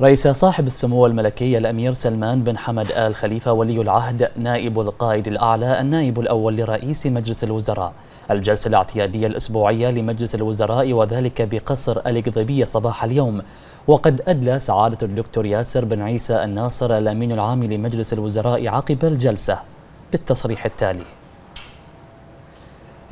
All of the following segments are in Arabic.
رئيس صاحب السمو الملكي الأمير سلمان بن حمد آل خليفة ولي العهد نائب القائد الأعلى النائب الأول لرئيس مجلس الوزراء الجلسة الاعتيادية الأسبوعية لمجلس الوزراء وذلك بقصر الإقضبية صباح اليوم وقد أدلى سعادة الدكتور ياسر بن عيسى الناصر الأمين العام لمجلس الوزراء عقب الجلسة بالتصريح التالي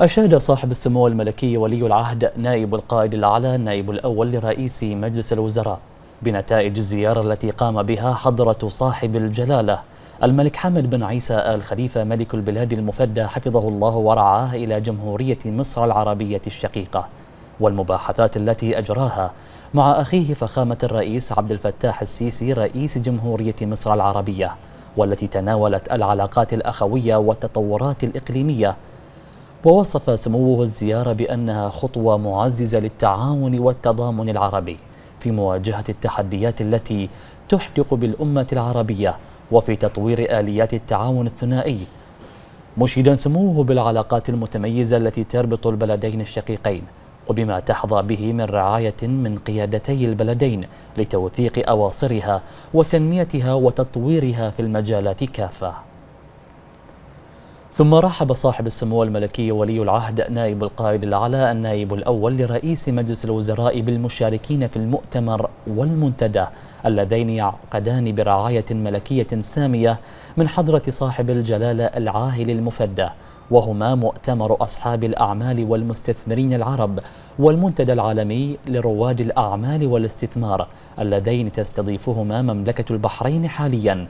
أشاد صاحب السمو الملكي ولي العهد نائب القائد الأعلى النائب الأول لرئيس مجلس الوزراء بنتائج الزيارة التي قام بها حضرة صاحب الجلالة الملك حمد بن عيسى آل خليفة ملك البلاد المفدى حفظه الله ورعاه إلى جمهورية مصر العربية الشقيقة والمباحثات التي أجراها مع أخيه فخامة الرئيس عبد الفتاح السيسي رئيس جمهورية مصر العربية والتي تناولت العلاقات الأخوية والتطورات الإقليمية ووصف سموه الزيارة بأنها خطوة معززة للتعاون والتضامن العربي في مواجهة التحديات التي تحدق بالأمة العربية وفي تطوير آليات التعاون الثنائي مشيدا سموه بالعلاقات المتميزة التي تربط البلدين الشقيقين وبما تحظى به من رعاية من قيادتي البلدين لتوثيق أواصرها وتنميتها وتطويرها في المجالات كافة ثم رحب صاحب السمو الملكي ولي العهد نائب القائد الأعلى النائب الأول لرئيس مجلس الوزراء بالمشاركين في المؤتمر والمنتدى اللذين يعقدان برعاية ملكية سامية من حضرة صاحب الجلالة العاهل المفدى وهما مؤتمر أصحاب الأعمال والمستثمرين العرب والمنتدى العالمي لرواد الأعمال والاستثمار اللذين تستضيفهما مملكة البحرين حالياً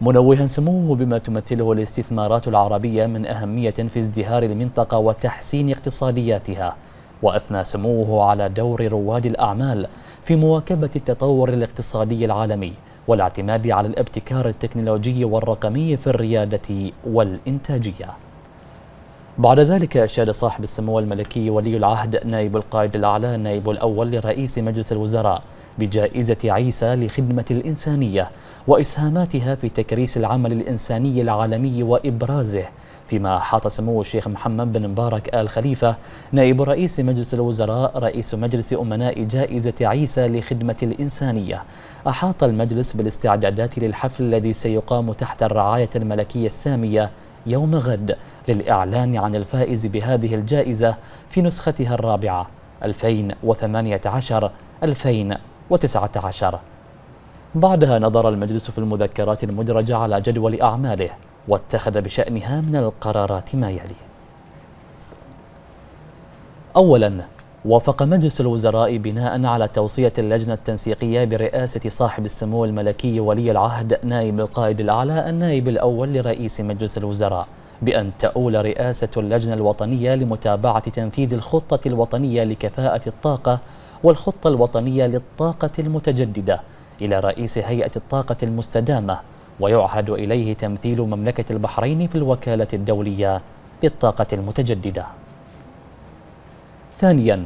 منوها سموه بما تمثله الاستثمارات العربية من أهمية في ازدهار المنطقة وتحسين اقتصادياتها وأثنى سموه على دور رواد الأعمال في مواكبة التطور الاقتصادي العالمي والاعتماد على الابتكار التكنولوجي والرقمي في الريادة والإنتاجية بعد ذلك أشاد صاحب السمو الملكي ولي العهد نائب القائد الأعلى نائب الأول لرئيس مجلس الوزراء بجائزة عيسى لخدمة الإنسانية وإسهاماتها في تكريس العمل الإنساني العالمي وإبرازه فيما حاط سمو الشيخ محمد بن مبارك آل خليفة نائب رئيس مجلس الوزراء رئيس مجلس أمناء جائزة عيسى لخدمة الإنسانية أحاط المجلس بالاستعدادات للحفل الذي سيقام تحت الرعاية الملكية السامية يوم غد للإعلان عن الفائز بهذه الجائزة في نسختها الرابعة 2018 2018 وتسعة عشر بعدها نظر المجلس في المذكرات المدرجة على جدول أعماله واتخذ بشأنها من القرارات ما يلي أولا وافق مجلس الوزراء بناء على توصية اللجنة التنسيقية برئاسة صاحب السمو الملكي ولي العهد نائب القائد الأعلى النائب الأول لرئيس مجلس الوزراء بأن تؤول رئاسة اللجنة الوطنية لمتابعة تنفيذ الخطة الوطنية لكفاءة الطاقة والخطة الوطنية للطاقة المتجددة إلى رئيس هيئة الطاقة المستدامة ويعهد إليه تمثيل مملكة البحرين في الوكالة الدولية للطاقة المتجددة ثانياً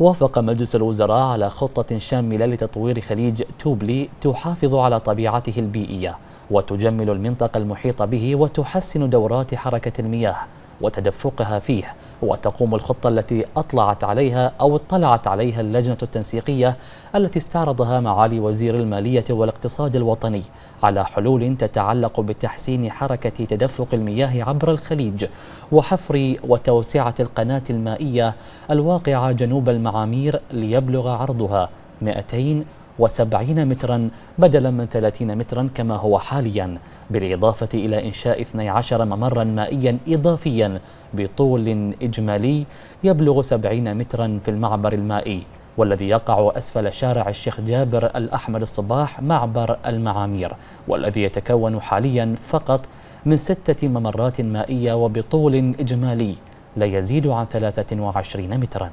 وافق مجلس الوزراء على خطة شاملة لتطوير خليج توبلي تحافظ على طبيعته البيئية وتجمل المنطقة المحيطة به وتحسن دورات حركة المياه وتدفقها فيه وتقوم الخطة التي أطلعت عليها أو اطلعت عليها اللجنة التنسيقية التي استعرضها معالي وزير المالية والاقتصاد الوطني على حلول تتعلق بتحسين حركة تدفق المياه عبر الخليج وحفر وتوسعة القناة المائية الواقعة جنوب المعامير ليبلغ عرضها 200 وسبعين مترا بدلا من ثلاثين مترا كما هو حاليا بالإضافة إلى إنشاء 12 ممرا مائيا إضافيا بطول إجمالي يبلغ سبعين مترا في المعبر المائي والذي يقع أسفل شارع الشيخ جابر الأحمد الصباح معبر المعامير والذي يتكون حاليا فقط من ستة ممرات مائية وبطول إجمالي لا يزيد عن 23 متراً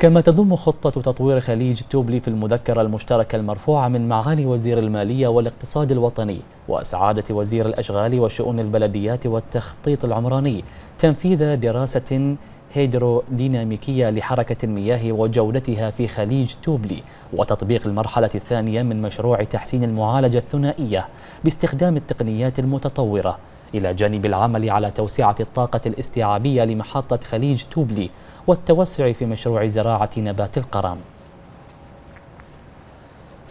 كما تضم خطة تطوير خليج توبلي في المذكرة المشتركة المرفوعة من معالي وزير المالية والاقتصاد الوطني وسعادة وزير الأشغال وشؤون البلديات والتخطيط العمراني تنفيذ دراسة هيدروديناميكية لحركة المياه وجودتها في خليج توبلي وتطبيق المرحلة الثانية من مشروع تحسين المعالجة الثنائية باستخدام التقنيات المتطورة إلى جانب العمل على توسعة الطاقة الاستيعابية لمحطة خليج توبلي والتوسع في مشروع زراعة نبات القرم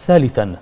ثالثا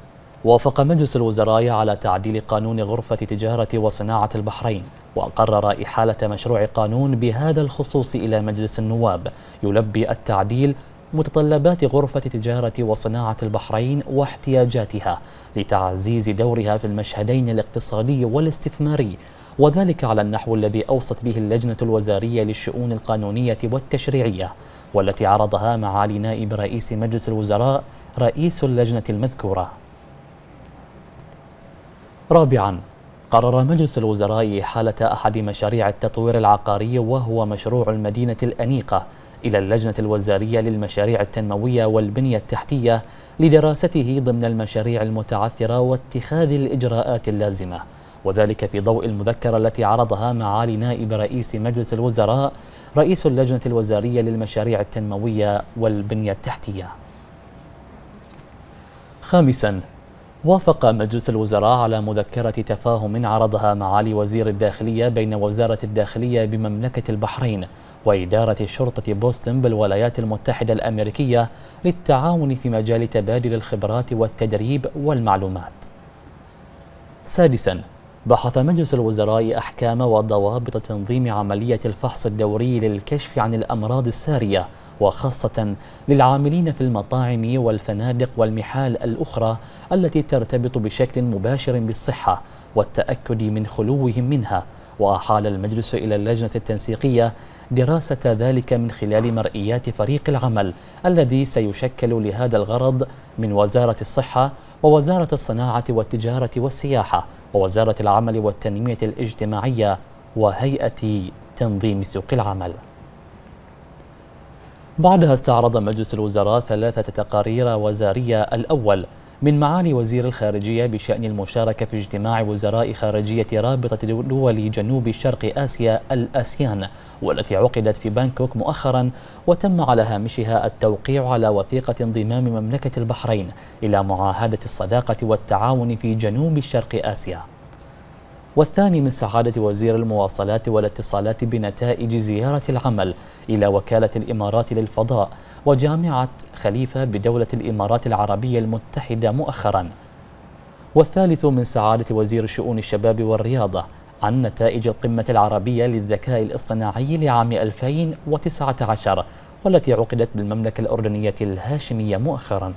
وافق مجلس الوزراء على تعديل قانون غرفة تجارة وصناعة البحرين وقرر إحالة مشروع قانون بهذا الخصوص إلى مجلس النواب يلبي التعديل متطلبات غرفة تجارة وصناعة البحرين واحتياجاتها لتعزيز دورها في المشهدين الاقتصادي والاستثماري وذلك على النحو الذي أوصت به اللجنة الوزارية للشؤون القانونية والتشريعية والتي عرضها معالي نائب رئيس مجلس الوزراء رئيس اللجنة المذكورة رابعاً قرر مجلس الوزراء إحالة أحد مشاريع التطوير العقاري وهو مشروع المدينة الأنيقة إلى اللجنة الوزارية للمشاريع التنموية والبنية التحتية لدراسته ضمن المشاريع المتعثرة واتخاذ الإجراءات اللازمة وذلك في ضوء المذكرة التي عرضها معالي نائب رئيس مجلس الوزراء رئيس اللجنة الوزارية للمشاريع التنموية والبنية التحتية خامساً وافق مجلس الوزراء على مذكرة تفاهم عرضها معالي وزير الداخلية بين وزارة الداخلية بمملكة البحرين وإدارة شرطة بوسطن بالولايات المتحدة الأمريكية للتعاون في مجال تبادل الخبرات والتدريب والمعلومات. سادساً بحث مجلس الوزراء أحكام وضوابط تنظيم عملية الفحص الدوري للكشف عن الأمراض السارية وخاصة للعاملين في المطاعم والفنادق والمحال الأخرى التي ترتبط بشكل مباشر بالصحة والتأكد من خلوهم منها وأحال المجلس إلى اللجنة التنسيقية دراسة ذلك من خلال مرئيات فريق العمل الذي سيشكل لهذا الغرض من وزارة الصحة ووزارة الصناعة والتجارة والسياحة ووزارة العمل والتنمية الاجتماعية وهيئة تنظيم سوق العمل بعدها استعرض مجلس الوزراء ثلاثة تقارير وزارية الأول من معالي وزير الخارجية بشأن المشاركة في اجتماع وزراء خارجية رابطة دول جنوب شرق آسيا الآسيان والتي عقدت في بانكوك مؤخرا وتم على هامشها التوقيع على وثيقة انضمام مملكة البحرين إلى معاهدة الصداقة والتعاون في جنوب شرق آسيا والثاني من سعادة وزير المواصلات والاتصالات بنتائج زيارة العمل إلى وكالة الإمارات للفضاء وجامعة خليفة بدولة الإمارات العربية المتحدة مؤخرا والثالث من سعادة وزير شؤون الشباب والرياضة عن نتائج القمة العربية للذكاء الاصطناعي لعام 2019 والتي عقدت بالمملكة الأردنية الهاشمية مؤخراً